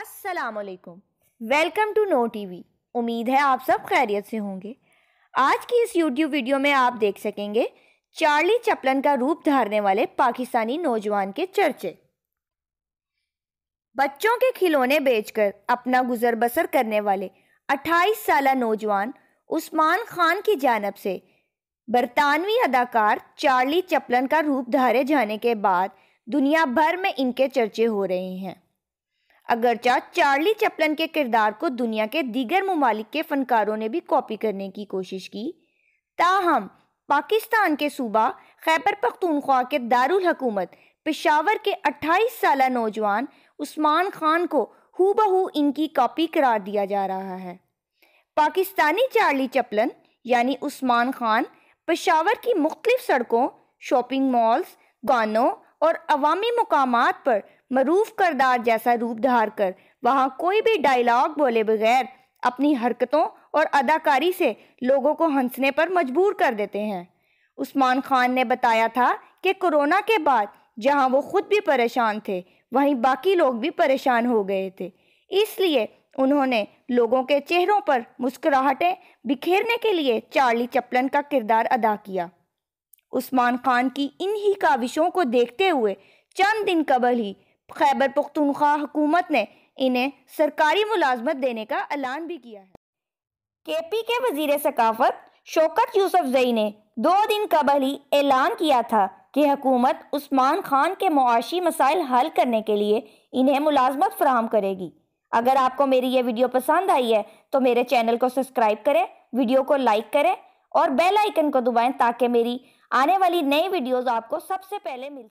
असलकुम welcome to know TV उम्मीद है आप सब खैरियत से होंगे आज की इस यूट्यूब वीडियो में आप देख सकेंगे चार्ली चपलन का रूप धारने वाले पाकिस्तानी नौजवान के चर्चे बच्चों के खिलौने बेचकर अपना गुजर बसर करने वाले 28 साल नौजवान उस्मान खान की जानब से बरतानवी अदाकार चार्ली चपलन का रूप धारे जाने के बाद दुनिया भर में इनके चर्चे हो रहे हैं अगरचा चार्ली चपलन के किरदार को दुनिया के दीगर ममालिक के फनकारों ने भी कॉपी करने की कोशिश की ताहम पाकिस्तान के सूबा खैबर पख्तूनख्वा के दारुल हकूमत पेशावर के 28 साल नौजवान उस्मान खान को हु बहू इनकी कॉपी करार दिया जा रहा है पाकिस्तानी चार्ली चपलन यानी उस्मान खान पेशावर की मुख्तलिफ सड़कों शॉपिंग मॉल्स गानों और अवामी मुकाम पर मरूफ करदार जैसा रूप धार कर वहाँ कोई भी डायलाग बोले बगैर अपनी हरकतों और अदाकारी से लोगों को हंसने पर मजबूर कर देते हैं उस्मान खान ने बताया था कि कोरोना के बाद जहाँ वो खुद भी परेशान थे वहीं बाकी लोग भी परेशान हो गए थे इसलिए उन्होंने लोगों के चेहरों पर मुस्कुराहटें बिखेरने के लिए चार्ली चपलन का किरदार अदा किया उस्मान खान की इन्हीं काविशों को देखते हुए चंद दिन कबल ही खैबर पख्तूनख्वा हुकूमत ने इन्हें सरकारी मुलाजमत देने का ऐलान भी किया है के पी के वजीर सकाफत शौकत यूसुफ जई ने दो दिन कबल ही ऐलान किया था कि हकूमत उस्मान खान के मुआशी मसाइल हल करने के लिए इन्हें मुलाजमत फ्राहम करेगी अगर आपको मेरी ये वीडियो पसंद आई है तो मेरे चैनल को सब्सक्राइब करें वीडियो को लाइक करें और बेल आइकन को दबाएं ताकि मेरी आने वाली नई वीडियोस आपको सबसे पहले मिल